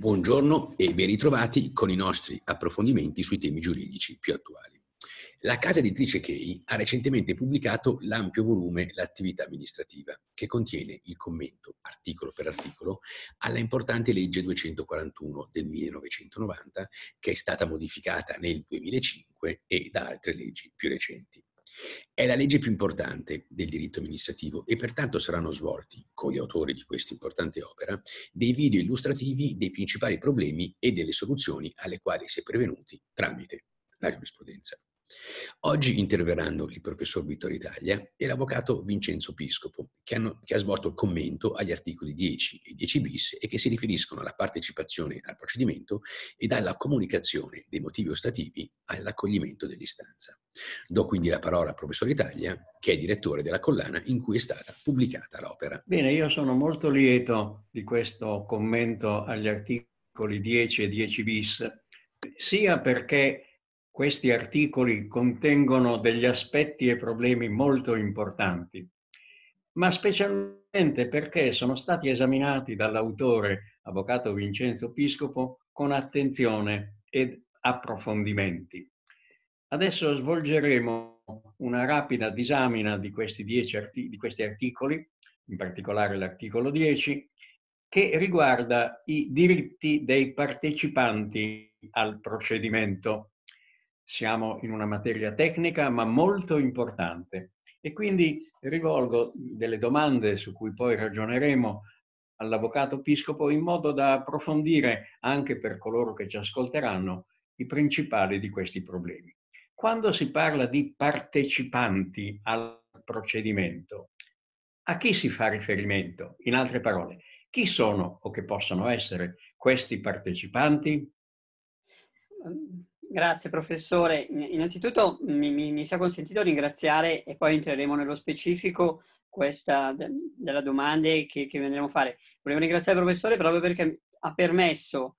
Buongiorno e ben ritrovati con i nostri approfondimenti sui temi giuridici più attuali. La casa editrice Key ha recentemente pubblicato l'ampio volume L'attività amministrativa, che contiene il commento, articolo per articolo, alla importante legge 241 del 1990, che è stata modificata nel 2005 e da altre leggi più recenti. È la legge più importante del diritto amministrativo e pertanto saranno svolti, con gli autori di questa importante opera, dei video illustrativi dei principali problemi e delle soluzioni alle quali si è prevenuti tramite la giurisprudenza. Oggi interverranno il professor Vittorio Italia e l'avvocato Vincenzo Piscopo, che, hanno, che ha svolto il commento agli articoli 10 e 10 bis e che si riferiscono alla partecipazione al procedimento ed alla comunicazione dei motivi ostativi all'accoglimento dell'istanza. Do quindi la parola al professor Italia, che è direttore della collana in cui è stata pubblicata l'opera. Bene, io sono molto lieto di questo commento agli articoli 10 e 10 bis, sia perché questi articoli contengono degli aspetti e problemi molto importanti, ma specialmente perché sono stati esaminati dall'autore, avvocato Vincenzo Piscopo, con attenzione ed approfondimenti. Adesso svolgeremo una rapida disamina di questi, dieci arti- di questi articoli, in particolare l'articolo 10, che riguarda i diritti dei partecipanti al procedimento siamo in una materia tecnica ma molto importante e quindi rivolgo delle domande su cui poi ragioneremo all'avvocato Piscopo in modo da approfondire anche per coloro che ci ascolteranno i principali di questi problemi. Quando si parla di partecipanti al procedimento, a chi si fa riferimento? In altre parole, chi sono o che possono essere questi partecipanti? Ehm, Grazie professore. Innanzitutto mi, mi, mi, sia consentito ringraziare e poi entreremo nello specifico questa de, della domanda che, che andremo a fare. Volevo ringraziare il professore proprio perché ha permesso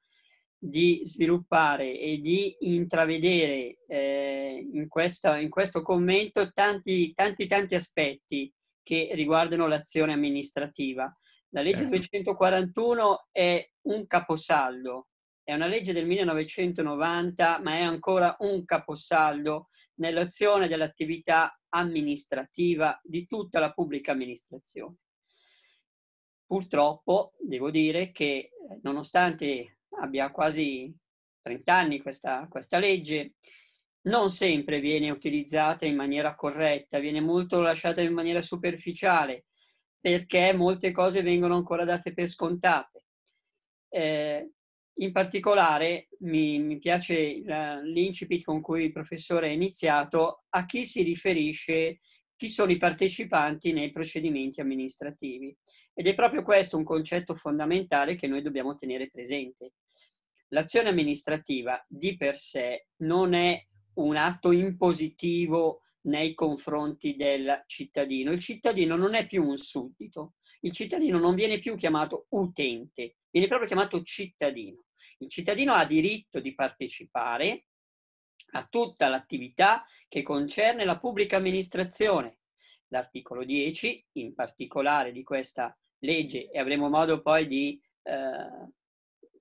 di sviluppare e di intravedere eh, in, questa, in, questo commento tanti, tanti, tanti aspetti che riguardano l'azione amministrativa. La legge 241 eh. è un caposaldo è una legge del 1990, ma è ancora un caposaldo nell'azione dell'attività amministrativa di tutta la pubblica amministrazione. Purtroppo devo dire che eh, nonostante abbia quasi 30 anni questa, questa legge, non sempre viene utilizzata in maniera corretta, viene molto lasciata in maniera superficiale perché molte cose vengono ancora date per scontate. Eh, in particolare mi, mi piace l'incipit con cui il professore ha iniziato, a chi si riferisce chi sono i partecipanti nei procedimenti amministrativi. Ed è proprio questo un concetto fondamentale che noi dobbiamo tenere presente. L'azione amministrativa di per sé non è un atto impositivo nei confronti del cittadino. Il cittadino non è più un suddito, il cittadino non viene più chiamato utente, viene proprio chiamato cittadino. Il cittadino ha diritto di partecipare a tutta l'attività che concerne la pubblica amministrazione. L'articolo 10, in particolare di questa legge, e avremo modo poi di... Eh,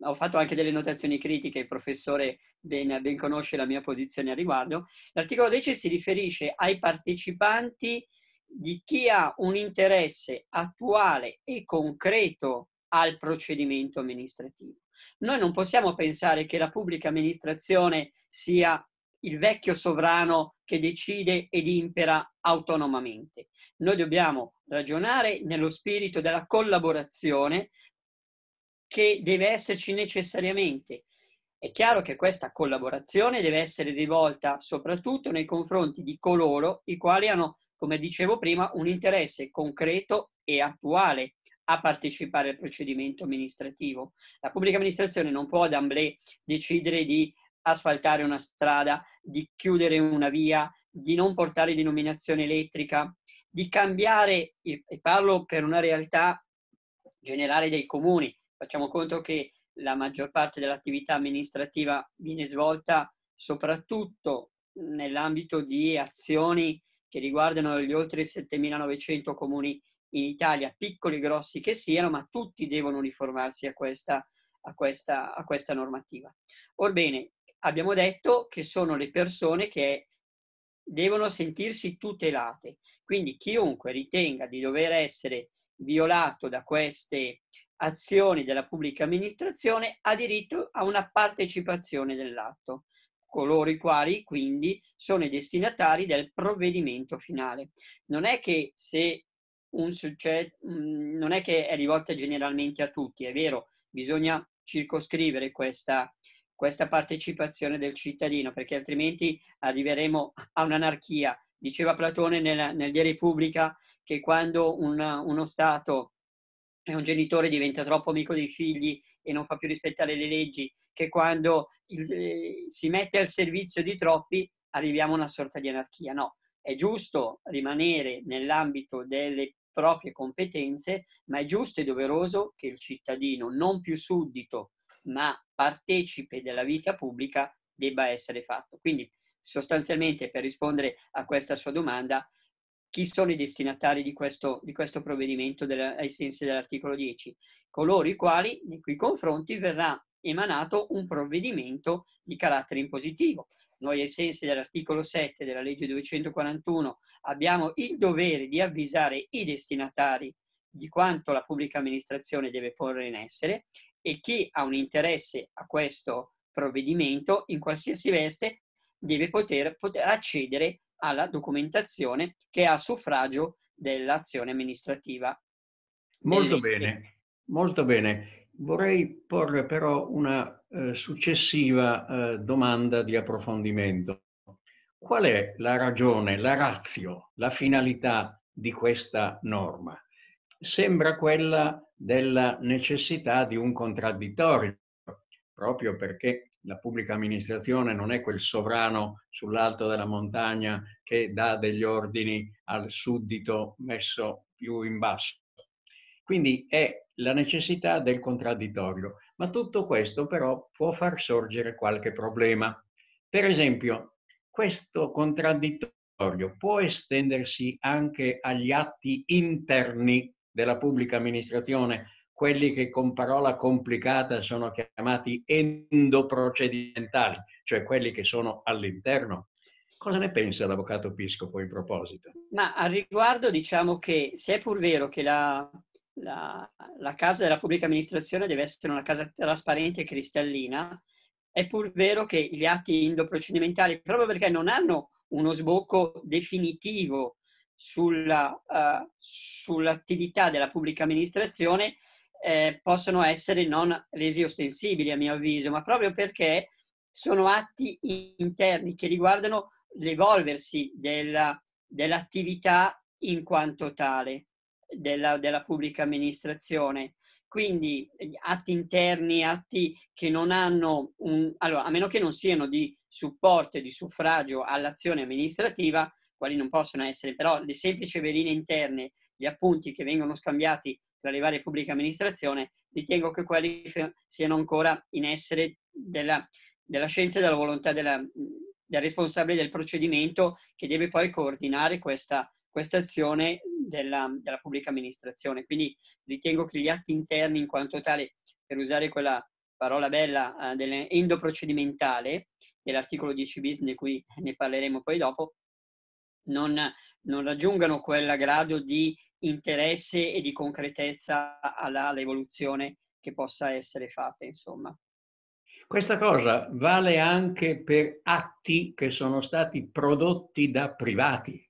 ho fatto anche delle notazioni critiche, il professore ben, ben conosce la mia posizione al riguardo. L'articolo 10 si riferisce ai partecipanti di chi ha un interesse attuale e concreto al procedimento amministrativo. Noi non possiamo pensare che la pubblica amministrazione sia il vecchio sovrano che decide ed impera autonomamente. Noi dobbiamo ragionare nello spirito della collaborazione che deve esserci necessariamente. È chiaro che questa collaborazione deve essere rivolta soprattutto nei confronti di coloro i quali hanno, come dicevo prima, un interesse concreto e attuale a partecipare al procedimento amministrativo. La pubblica amministrazione non può ad d'amblè decidere di asfaltare una strada, di chiudere una via, di non portare denominazione elettrica, di cambiare, e parlo per una realtà generale dei comuni, facciamo conto che la maggior parte dell'attività amministrativa viene svolta soprattutto nell'ambito di azioni che riguardano gli oltre 7.900 comuni in Italia, piccoli e grossi che siano, ma tutti devono uniformarsi a questa, a questa, a questa normativa. Orbene, abbiamo detto che sono le persone che devono sentirsi tutelate, quindi chiunque ritenga di dover essere violato da queste azioni della pubblica amministrazione ha diritto a una partecipazione dell'atto, coloro i quali quindi sono i destinatari del provvedimento finale. Non è che se un soggetto, mhmm, non è che è rivolta generalmente a tutti, è vero, bisogna circoscrivere questa, questa partecipazione del cittadino, perché altrimenti arriveremo a un'anarchia. Diceva Platone nel, nel De Repubblica che quando un, uno Stato e un genitore diventa troppo amico dei figli e non fa più rispettare le leggi, che quando il, eh, si mette al servizio di troppi arriviamo a una sorta di anarchia. No, è giusto rimanere nell'ambito delle proprie competenze, ma è giusto e doveroso che il cittadino non più suddito, ma partecipe della vita pubblica, debba essere fatto. Quindi sostanzialmente per rispondere a questa sua domanda, chi sono i destinatari di questo, di questo provvedimento della, ai sensi dell'articolo 10? Coloro i quali, nei cui confronti verrà emanato un provvedimento di carattere impositivo. Noi ai sensi dell'articolo 7 della legge 241 abbiamo il dovere di avvisare i destinatari di quanto la pubblica amministrazione deve porre in essere e chi ha un interesse a questo provvedimento in qualsiasi veste deve poter, poter accedere alla documentazione che ha suffragio dell'azione amministrativa. Molto bene, molto bene. Vorrei porre però una eh, successiva eh, domanda di approfondimento. Qual è la ragione, la razio, la finalità di questa norma? Sembra quella della necessità di un contraddittorio, proprio perché la pubblica amministrazione non è quel sovrano sull'alto della montagna che dà degli ordini al suddito messo più in basso quindi è la necessità del contraddittorio. Ma tutto questo però può far sorgere qualche problema. Per esempio, questo contraddittorio può estendersi anche agli atti interni della pubblica amministrazione, quelli che con parola complicata sono chiamati endoprocedimentali, cioè quelli che sono all'interno. Cosa ne pensa l'avvocato Piscopo in proposito? Ma al riguardo diciamo che se è pur vero che la la, la casa della pubblica amministrazione deve essere una casa trasparente e cristallina, è pur vero che gli atti indoprocedimentali, proprio perché non hanno uno sbocco definitivo sulla, uh, sull'attività della pubblica amministrazione, eh, possono essere non resi ostensibili, a mio avviso, ma proprio perché sono atti interni che riguardano l'evolversi della, dell'attività in quanto tale della, della pubblica amministrazione. Quindi atti interni, atti che non hanno un... Allora, a meno che non siano di supporto e di suffragio all'azione amministrativa, quali non possono essere, però le semplici veline interne, gli appunti che vengono scambiati tra le varie pubbliche amministrazioni, ritengo che quelli siano ancora in essere della, della scienza e della volontà della, del responsabile del procedimento che deve poi coordinare questa, questa azione della, della, pubblica amministrazione. Quindi ritengo che gli atti interni in quanto tale, per usare quella parola bella eh, dell'endoprocedimentale, dell'articolo 10 bis di cui ne parleremo poi dopo, non, non raggiungano quel grado di interesse e di concretezza alla, all'evoluzione che possa essere fatta, insomma. Questa cosa vale anche per atti che sono stati prodotti da privati.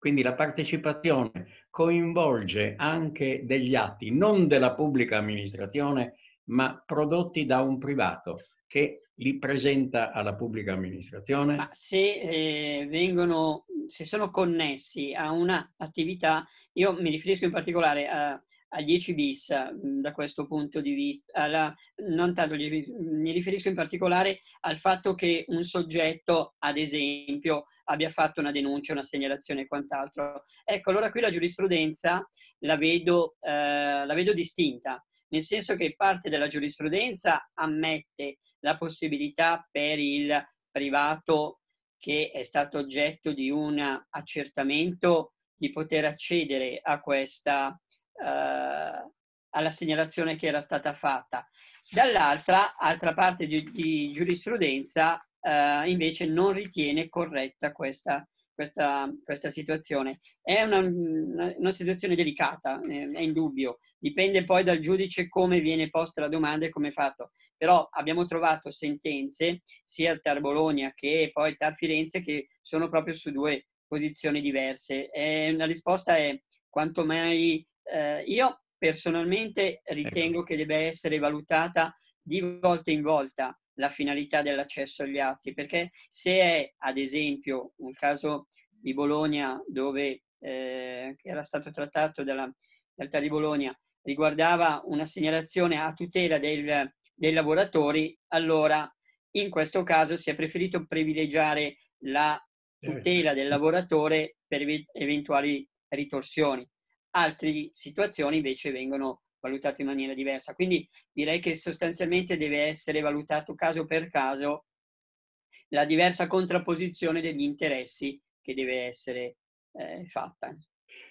Quindi la partecipazione coinvolge anche degli atti, non della pubblica amministrazione, ma prodotti da un privato che li presenta alla pubblica amministrazione. Ma se, eh, vengono, se sono connessi a un'attività, io mi riferisco in particolare a a 10 bis mm, da questo punto di vista, alla, non tanto mm, mi riferisco in particolare al fatto che un soggetto, ad esempio, abbia fatto una denuncia, una segnalazione e quant'altro. Ecco, allora qui la giurisprudenza la vedo, eh, la vedo distinta, nel senso che parte della giurisprudenza ammette la possibilità per il privato che è stato oggetto di un accertamento di poter accedere a questa eh, alla segnalazione che era stata fatta. Dall'altra, altra parte di, di giurisprudenza eh, invece non ritiene corretta questa, questa, questa situazione. È una, una situazione delicata, eh, è indubbio, dipende poi dal giudice come viene posta la domanda e come è fatto, però abbiamo trovato sentenze sia al Tar Bologna che poi Tar Firenze che sono proprio su due posizioni diverse. la risposta è quanto mai eh, io personalmente ritengo ecco. che debba essere valutata di volta in volta la finalità dell'accesso agli atti, perché se è, ad esempio, un caso di Bologna dove eh, era stato trattato dalla realtà di Bologna, riguardava una segnalazione a tutela del, dei lavoratori, allora in questo caso si è preferito privilegiare la eh, tutela del lavoratore per eventuali ritorsioni altre situazioni invece vengono valutate in maniera diversa. Quindi direi che sostanzialmente deve essere valutato caso per caso la diversa contrapposizione degli interessi che deve essere eh, fatta.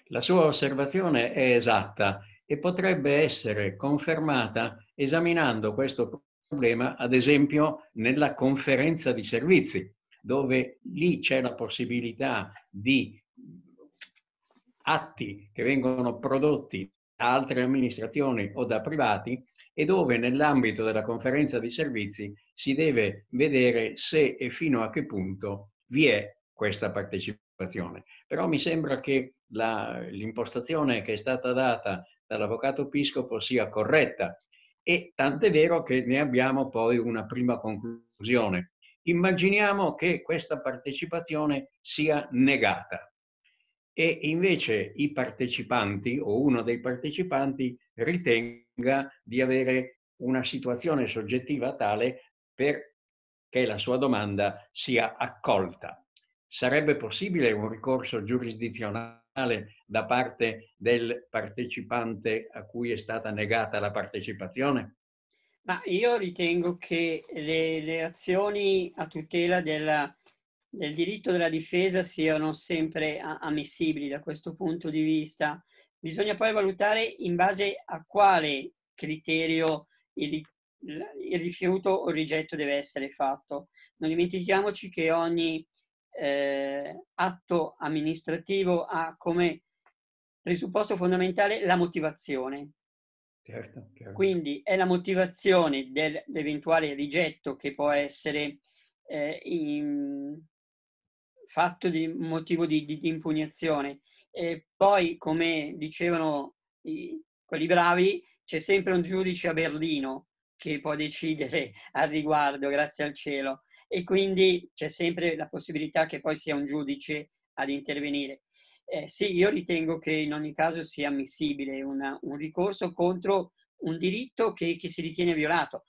La sua osservazione è esatta e potrebbe essere confermata esaminando questo problema, ad esempio, nella conferenza di servizi, dove lì c'è la possibilità di atti che vengono prodotti da altre amministrazioni o da privati e dove nell'ambito della conferenza di servizi si deve vedere se e fino a che punto vi è questa partecipazione. Però mi sembra che la, l'impostazione che è stata data dall'avvocato Piscopo sia corretta e tant'è vero che ne abbiamo poi una prima conclusione. Immaginiamo che questa partecipazione sia negata e invece i partecipanti o uno dei partecipanti ritenga di avere una situazione soggettiva tale perché la sua domanda sia accolta. Sarebbe possibile un ricorso giurisdizionale da parte del partecipante a cui è stata negata la partecipazione? Ma io ritengo che le, le azioni a tutela della del diritto della difesa siano sempre ammissibili da questo punto di vista. Bisogna poi valutare in base a quale criterio il, il rifiuto o il rigetto deve essere fatto. Non dimentichiamoci che ogni eh, atto amministrativo ha come presupposto fondamentale la motivazione. Certo, certo. Quindi è la motivazione dell'eventuale rigetto che può essere eh, in, fatto di motivo di, di, di impugnazione. E poi, come dicevano i, quelli bravi, c'è sempre un giudice a Berlino che può decidere al riguardo, grazie al cielo, e quindi c'è sempre la possibilità che poi sia un giudice ad intervenire. Eh, sì, io ritengo che in ogni caso sia ammissibile una, un ricorso contro un diritto che, che si ritiene violato,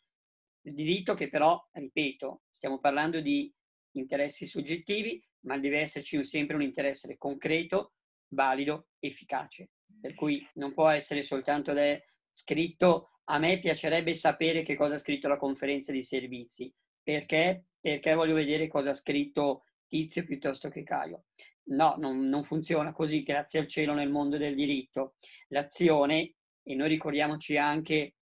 il diritto che però, ripeto, stiamo parlando di interessi soggettivi, ma deve esserci sempre un interesse concreto, valido, efficace. Per cui non può essere soltanto scritto a me piacerebbe sapere che cosa ha scritto la conferenza di servizi, perché, perché voglio vedere cosa ha scritto Tizio piuttosto che Caio. No, non, non funziona così, grazie al cielo, nel mondo del diritto. L'azione, e noi ricordiamoci anche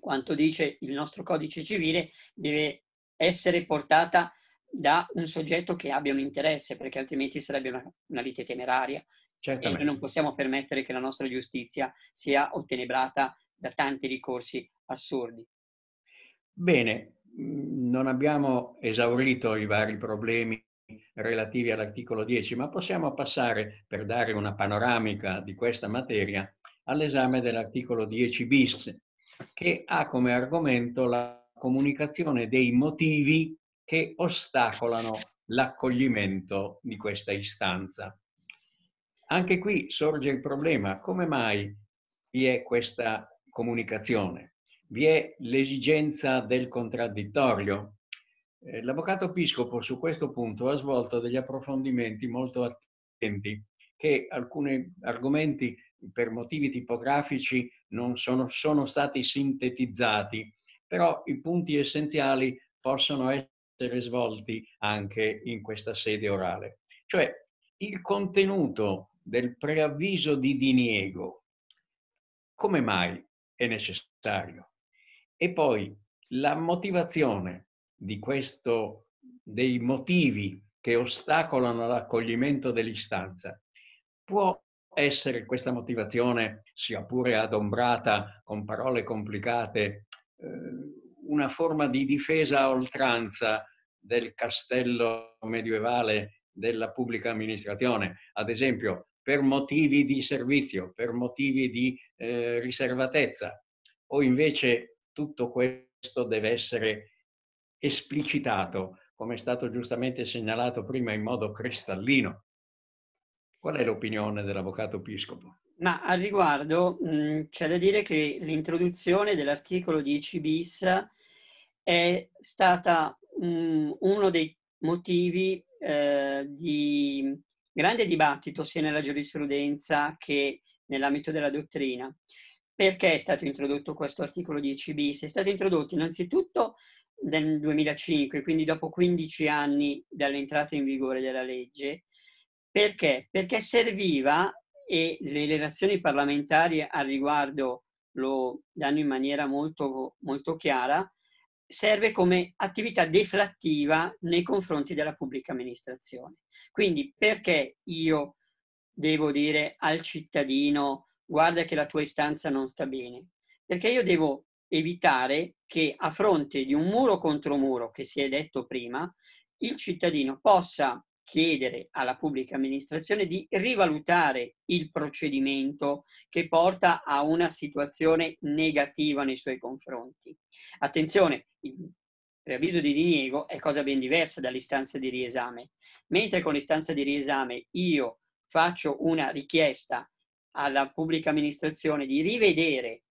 quanto dice il nostro codice civile, deve essere portata da un soggetto che abbia un interesse, perché altrimenti sarebbe una, una vite temeraria. Certamente. E noi non possiamo permettere che la nostra giustizia sia ottenebrata da tanti ricorsi assurdi. Bene, mm, non abbiamo esaurito i vari problemi relativi all'articolo 10, ma possiamo passare, per dare una panoramica di questa materia, all'esame dell'articolo 10 bis, che ha come argomento la comunicazione dei motivi che ostacolano l'accoglimento di questa istanza. Anche qui sorge il problema, come mai vi è questa comunicazione? Vi è l'esigenza del contraddittorio? Eh, l'avvocato Piscopo su questo punto ha svolto degli approfondimenti molto attenti che alcuni argomenti per motivi tipografici non sono, sono stati sintetizzati, però i punti essenziali possono essere essere svolti anche in questa sede orale. Cioè il contenuto del preavviso di diniego, come mai è necessario? E poi la motivazione di questo, dei motivi che ostacolano l'accoglimento dell'istanza. Può essere questa motivazione, sia pure adombrata con parole complicate, eh, una forma di difesa a oltranza del castello medievale della pubblica amministrazione, ad esempio per motivi di servizio, per motivi di eh, riservatezza, o invece tutto questo deve essere esplicitato, come è stato giustamente segnalato prima in modo cristallino. Qual è l'opinione dell'avvocato Piscopo? Ma al riguardo mh, mm, c'è da dire che l'introduzione dell'articolo 10 bis è stata mh, mm, uno dei motivi eh, di grande dibattito sia nella giurisprudenza che nell'ambito della dottrina. Perché è stato introdotto questo articolo 10 bis? È stato introdotto innanzitutto nel 2005, quindi dopo 15 anni dall'entrata in vigore della legge. Perché? Perché serviva e le relazioni parlamentari al riguardo lo danno in maniera molto, molto chiara, serve come attività deflattiva nei confronti della pubblica amministrazione. Quindi perché io devo dire al cittadino guarda che la tua istanza non sta bene? Perché io devo evitare che a fronte di un muro contro muro che si è detto prima, il cittadino possa chiedere alla pubblica amministrazione di rivalutare il procedimento che porta a una situazione negativa nei suoi confronti. Attenzione, il preavviso di diniego è cosa ben diversa dall'istanza di riesame. Mentre con l'istanza di riesame io faccio una richiesta alla pubblica amministrazione di rivedere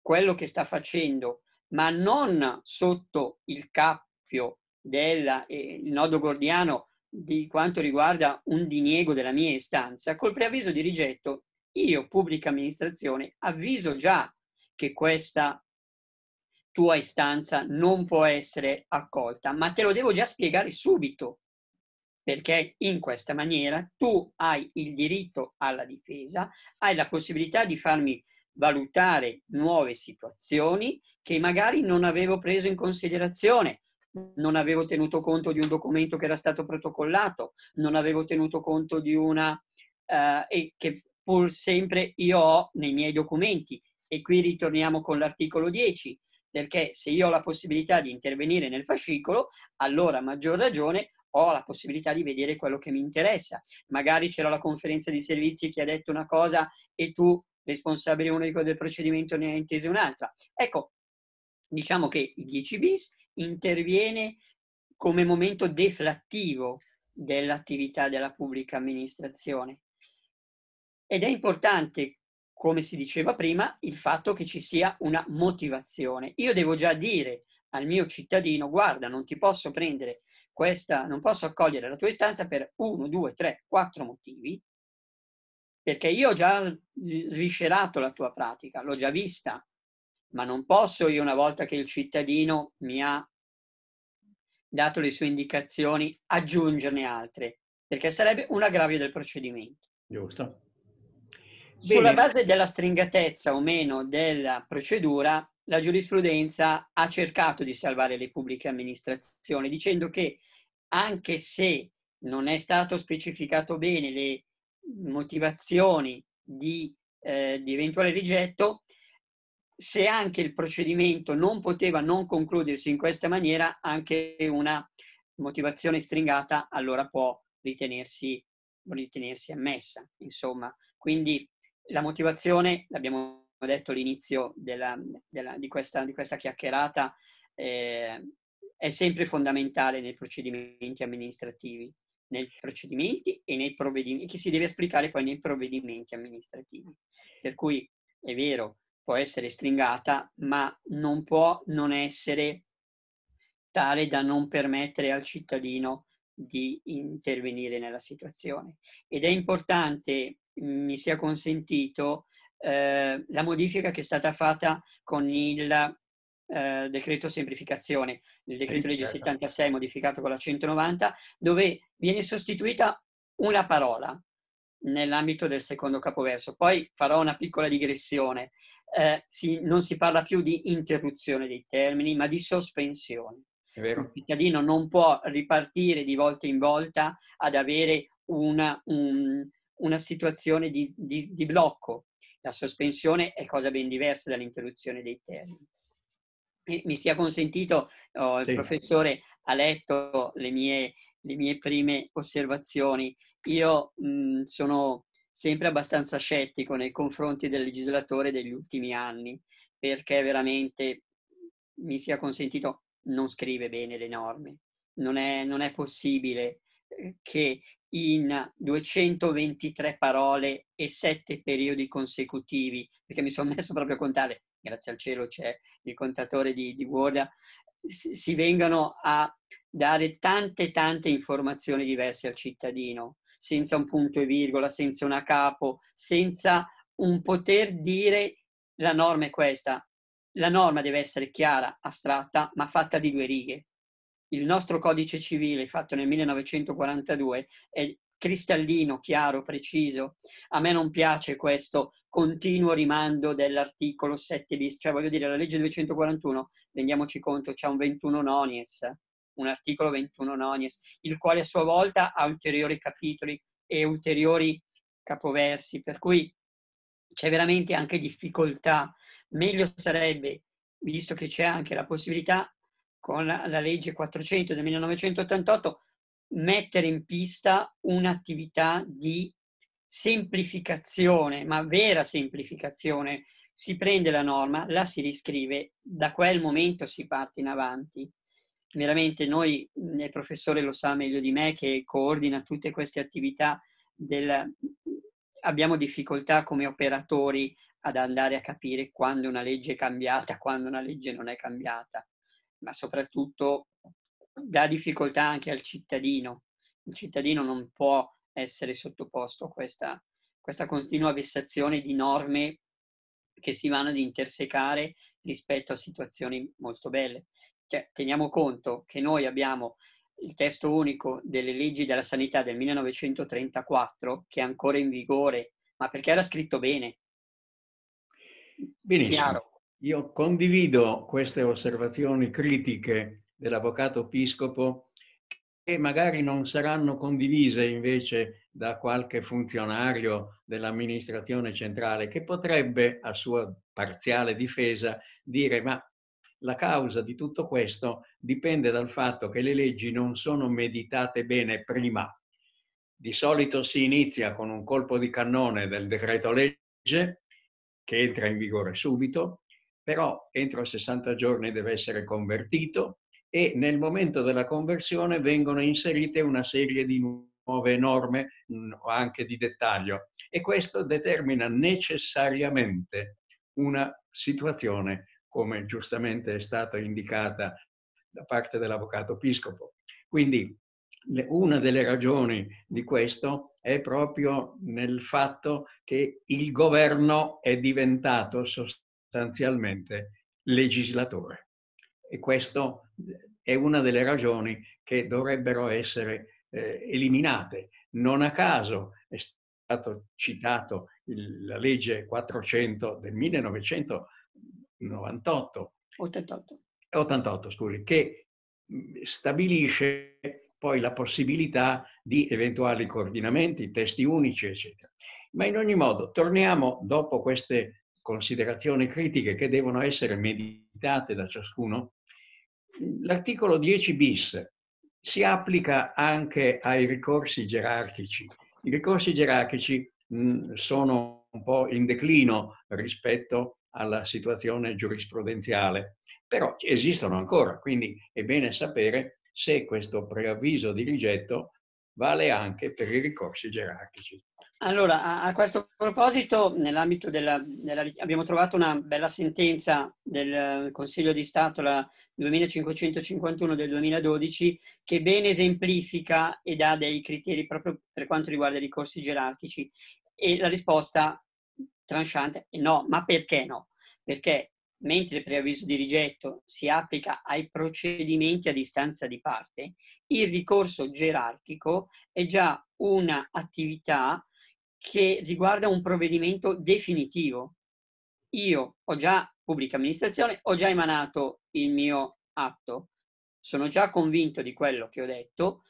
quello che sta facendo, ma non sotto il cappio del eh, nodo gordiano di quanto riguarda un diniego della mia istanza, col preavviso di rigetto io, pubblica amministrazione, avviso già che questa tua istanza non può essere accolta, ma te lo devo già spiegare subito, perché in questa maniera tu hai il diritto alla difesa, hai la possibilità di farmi valutare nuove situazioni che magari non avevo preso in considerazione, non avevo tenuto conto di un documento che era stato protocollato, non avevo tenuto conto di una eh, e che pur sempre io ho nei miei documenti. E qui ritorniamo con l'articolo 10, perché se io ho la possibilità di intervenire nel fascicolo, allora a maggior ragione ho la possibilità di vedere quello che mi interessa. Magari c'era la conferenza di servizi che ha detto una cosa e tu, responsabile unico del procedimento, ne hai intesa un'altra. Ecco, Diciamo che il 10 bis interviene come momento deflattivo dell'attività della pubblica amministrazione. Ed è importante, come si diceva prima, il fatto che ci sia una motivazione. Io devo già dire al mio cittadino, guarda, non ti posso prendere questa, non posso accogliere la tua istanza per uno, due, tre, quattro motivi, perché io ho già sviscerato la tua pratica, l'ho già vista, ma non posso io una volta che il cittadino mi ha dato le sue indicazioni aggiungerne altre, perché sarebbe un aggravio del procedimento. Giusto. Bene. Sulla base della stringatezza o meno della procedura, la giurisprudenza ha cercato di salvare le pubbliche amministrazioni dicendo che anche se non è stato specificato bene le motivazioni di, eh, di eventuale rigetto, se anche il procedimento non poteva non concludersi in questa maniera, anche una motivazione stringata allora può ritenersi, ritenersi ammessa, insomma. Quindi la motivazione, l'abbiamo detto all'inizio della, della, di, questa, di, questa, chiacchierata, eh, è sempre fondamentale nei procedimenti amministrativi, nei procedimenti e nei provvedimenti, che si deve esplicare poi nei provvedimenti amministrativi. Per cui è vero, può essere stringata, ma non può non essere tale da non permettere al cittadino di intervenire nella situazione. Ed è importante, mi sia consentito, eh, la modifica che è stata fatta con il eh, decreto semplificazione, il decreto legge 76 certo. modificato con la 190, dove viene sostituita una parola nell'ambito del secondo capoverso. Poi farò una piccola digressione eh, si, non si parla più di interruzione dei termini, ma di sospensione. Il cittadino non può ripartire di volta in volta ad avere una, un, una situazione di, di, di blocco. La sospensione è cosa ben diversa dall'interruzione dei termini mi sia consentito, oh, il sì. professore ha letto le mie, le mie, prime osservazioni. Io mh, mm, sono sempre abbastanza scettico nei confronti del legislatore degli ultimi anni, perché veramente mi sia consentito, non scrive bene le norme. Non è, non è possibile eh, che in 223 parole e sette periodi consecutivi, perché mi sono messo proprio a contare, grazie al cielo c'è il contatore di, di Word, si, si vengano a dare tante tante informazioni diverse al cittadino, senza un punto e virgola, senza una capo, senza un poter dire la norma è questa. La norma deve essere chiara, astratta, ma fatta di due righe. Il nostro codice civile, fatto nel 1942, è cristallino, chiaro, preciso. A me non piace questo continuo rimando dell'articolo 7 bis, cioè voglio dire la legge 241, rendiamoci conto, c'è un 21 nonies, un articolo 21 nonies, il quale a sua volta ha ulteriori capitoli e ulteriori capoversi, per cui c'è veramente anche difficoltà. Meglio sarebbe, visto che c'è anche la possibilità, con la legge 400 del 1988, mettere in pista un'attività di semplificazione, ma vera semplificazione. Si prende la norma, la si riscrive, da quel momento si parte in avanti veramente noi, mhmm, il professore lo sa meglio di me che coordina tutte queste attività, del, abbiamo difficoltà come operatori ad andare a capire quando una legge è cambiata, quando una legge non è cambiata, ma soprattutto dà difficoltà anche al cittadino. Il cittadino non può essere sottoposto a questa, questa continua vessazione di norme che si vanno ad intersecare rispetto a situazioni molto belle cioè, teniamo conto che noi abbiamo il testo unico delle leggi della sanità del 1934, che è ancora in vigore, ma perché era scritto bene. Benissimo. Chiaro. Io condivido queste osservazioni critiche dell'avvocato Piscopo, che magari non saranno condivise invece da qualche funzionario dell'amministrazione centrale, che potrebbe, a sua parziale difesa, dire ma la causa di tutto questo dipende dal fatto che le leggi non sono meditate bene prima. Di solito si inizia con un colpo di cannone del decreto legge che entra in vigore subito, però entro 60 giorni deve essere convertito e nel momento della conversione vengono inserite una serie di nuove norme mm, o anche di dettaglio e questo determina necessariamente una situazione come giustamente è stata indicata da parte dell'avvocato Piscopo. Quindi una delle ragioni di questo è proprio nel fatto che il governo è diventato sostanzialmente legislatore e questa eh, è una delle ragioni che dovrebbero essere eh, eliminate. Non a caso è stato citato il, la legge 400 del 1900 98, 88. 88 scusi, che mm, stabilisce poi la possibilità di eventuali coordinamenti, testi unici, eccetera. Ma in ogni modo, torniamo dopo queste considerazioni critiche che devono essere meditate da ciascuno. L'articolo 10 bis si applica anche ai ricorsi gerarchici. I ricorsi gerarchici mh, mm, sono un po' in declino rispetto alla situazione giurisprudenziale, però esistono ancora, quindi è bene sapere se questo preavviso di rigetto vale anche per i ricorsi gerarchici. Allora, a questo proposito, nell'ambito della, della abbiamo trovato una bella sentenza del Consiglio di Stato, la 2551 del 2012, che bene esemplifica ed ha dei criteri proprio per quanto riguarda i ricorsi gerarchici. E la risposta tranchante, no, ma perché no? Perché mentre il preavviso di rigetto si applica ai procedimenti a distanza di parte, il ricorso gerarchico è già un'attività che riguarda un provvedimento definitivo. Io ho già pubblica amministrazione, ho già emanato il mio atto, sono già convinto di quello che ho detto,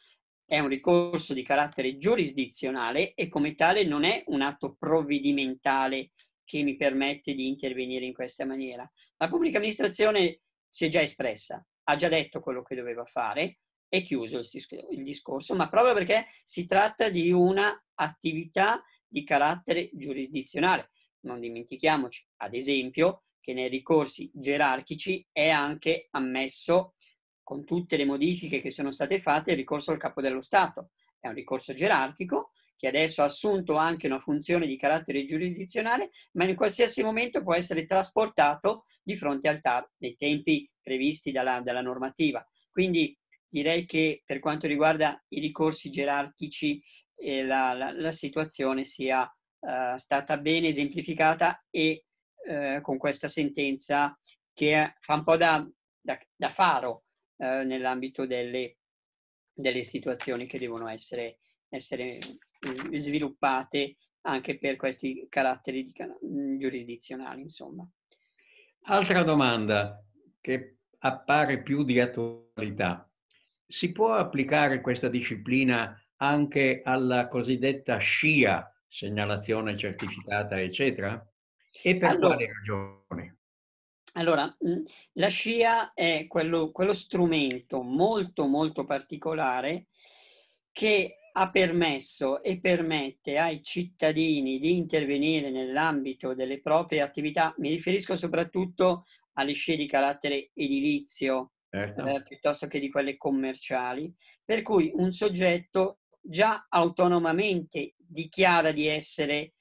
è un ricorso di carattere giurisdizionale e come tale non è un atto provvedimentale che mi permette di intervenire in questa maniera. La pubblica amministrazione si è già espressa, ha già detto quello che doveva fare, è chiuso il, discorso, ma proprio perché si tratta di una attività di carattere giurisdizionale. Non dimentichiamoci, ad esempio, che nei ricorsi gerarchici è anche ammesso con tutte le modifiche che sono state fatte, il ricorso al capo dello Stato. È un ricorso gerarchico che adesso ha assunto anche una funzione di carattere giurisdizionale, ma in qualsiasi momento può essere trasportato di fronte al TAR nei tempi previsti dalla, dalla normativa. Quindi direi che per quanto riguarda i ricorsi gerarchici eh, la, la, la, situazione sia eh, stata bene esemplificata e eh, con questa sentenza che fa un po' da, da, da faro eh, nell'ambito delle, delle, situazioni che devono essere, essere, mm, sviluppate anche per questi caratteri di, mm, giurisdizionali, insomma. Altra domanda che appare più di attualità. Si può applicare questa disciplina anche alla cosiddetta SCIA, segnalazione certificata, eccetera? E per allora, quale ragione? Allora, la scia è quello, quello strumento molto molto particolare che ha permesso e permette ai cittadini di intervenire nell'ambito delle proprie attività, mi riferisco soprattutto alle scie di carattere edilizio, certo. eh, piuttosto che di quelle commerciali, per cui un soggetto già autonomamente dichiara di essere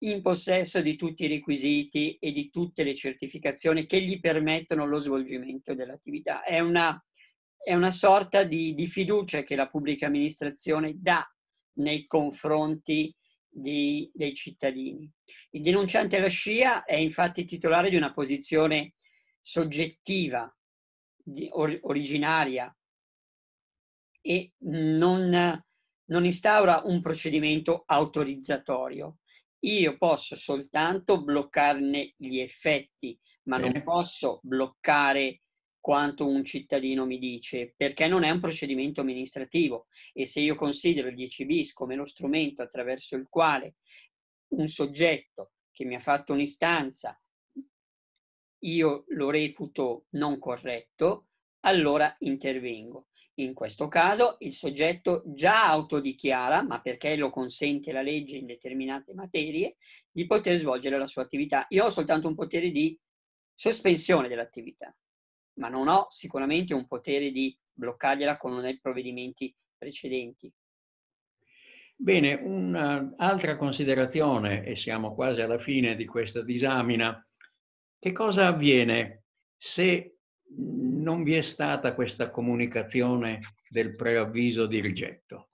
in possesso di tutti i requisiti e di tutte le certificazioni che gli permettono lo svolgimento dell'attività. È una, è una sorta di, di, fiducia che la pubblica amministrazione dà nei confronti di, dei cittadini. Il denunciante alla scia è infatti titolare di una posizione soggettiva, di, or, originaria, e non, non instaura un procedimento autorizzatorio, io posso soltanto bloccarne gli effetti, ma Bene. non posso bloccare quanto un cittadino mi dice, perché non è un procedimento amministrativo e se io considero il 10 bis come lo strumento attraverso il quale un soggetto che mi ha fatto un'istanza io lo reputo non corretto, allora intervengo. In questo caso il soggetto già autodichiara, ma perché lo consente la legge in determinate materie, di poter svolgere la sua attività. Io ho soltanto un potere di sospensione dell'attività, ma non ho sicuramente un potere di bloccargliela con i provvedimenti precedenti. Bene, un'altra considerazione, e siamo quasi alla fine di questa disamina, che cosa avviene se non vi è stata questa comunicazione del preavviso di rigetto.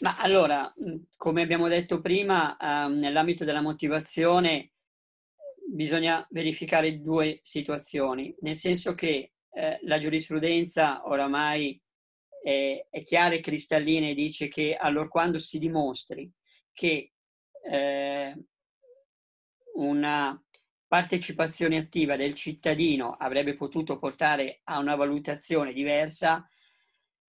Ma allora, come abbiamo detto prima, ehm, nell'ambito della motivazione bisogna verificare due situazioni, nel senso che eh, la giurisprudenza oramai è, chiara e cristallina e dice che allora quando si dimostri che eh, una partecipazione attiva del cittadino avrebbe potuto portare a una valutazione diversa,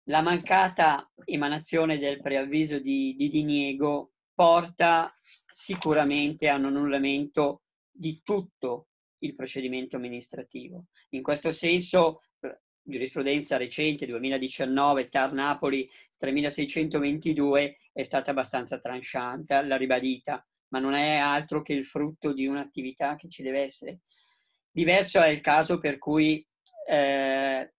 la mancata emanazione del preavviso di, di diniego porta sicuramente a un annullamento di tutto il procedimento amministrativo. In questo senso, eh, giurisprudenza recente 2019, TAR Napoli 3622, è stata abbastanza tranciante, l'ha ribadita ma non è altro che il frutto di un'attività che ci deve essere. Diverso è il caso per cui eh,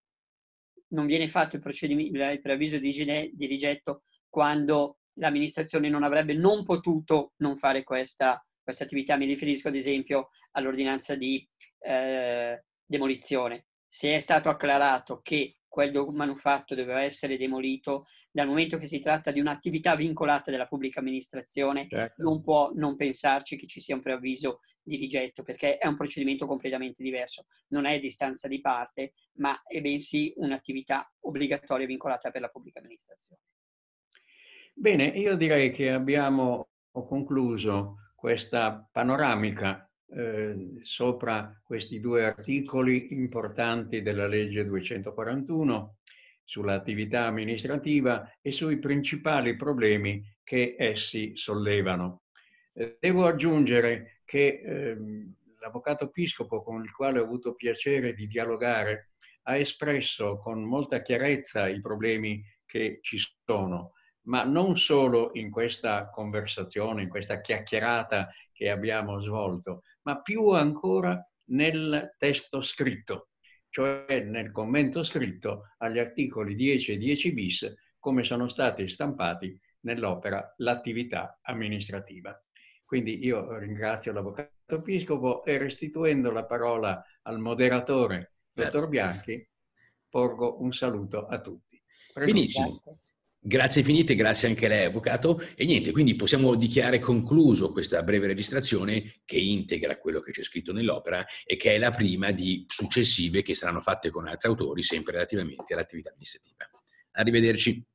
non viene fatto il, procedimento, il preavviso di, di rigetto quando l'amministrazione non avrebbe non potuto non fare questa, questa attività. Mi riferisco ad esempio all'ordinanza di eh, demolizione. Se è stato acclarato che quel manufatto doveva essere demolito, dal momento che si tratta di un'attività vincolata della pubblica amministrazione, certo. non può non pensarci che ci sia un preavviso di rigetto, perché è un procedimento completamente diverso. Non è distanza di parte, ma è bensì un'attività obbligatoria vincolata per la pubblica amministrazione. Bene, io direi che abbiamo concluso questa panoramica Ehm, sopra questi due articoli importanti della legge 241 sull'attività amministrativa e sui principali problemi che essi sollevano. Eh, devo aggiungere che ehm, l'avvocato Piscopo, con il quale ho avuto piacere di dialogare, ha espresso con molta chiarezza i problemi che ci sono ma non solo in questa conversazione, in questa chiacchierata che abbiamo svolto, ma più ancora nel testo scritto, cioè nel commento scritto agli articoli 10 e 10 bis come sono stati stampati nell'opera L'attività amministrativa. Quindi io ringrazio l'Avvocato Piscopo e restituendo la parola al moderatore, Dottor Bianchi, porgo un saluto a tutti. Prego. Benissimo. Grazie infinite, grazie anche a lei, avvocato. E niente, quindi possiamo dichiarare concluso questa breve registrazione che integra quello che c'è scritto nell'opera e che è la prima di successive che saranno fatte con altri autori, sempre relativamente all'attività amministrativa. Arrivederci.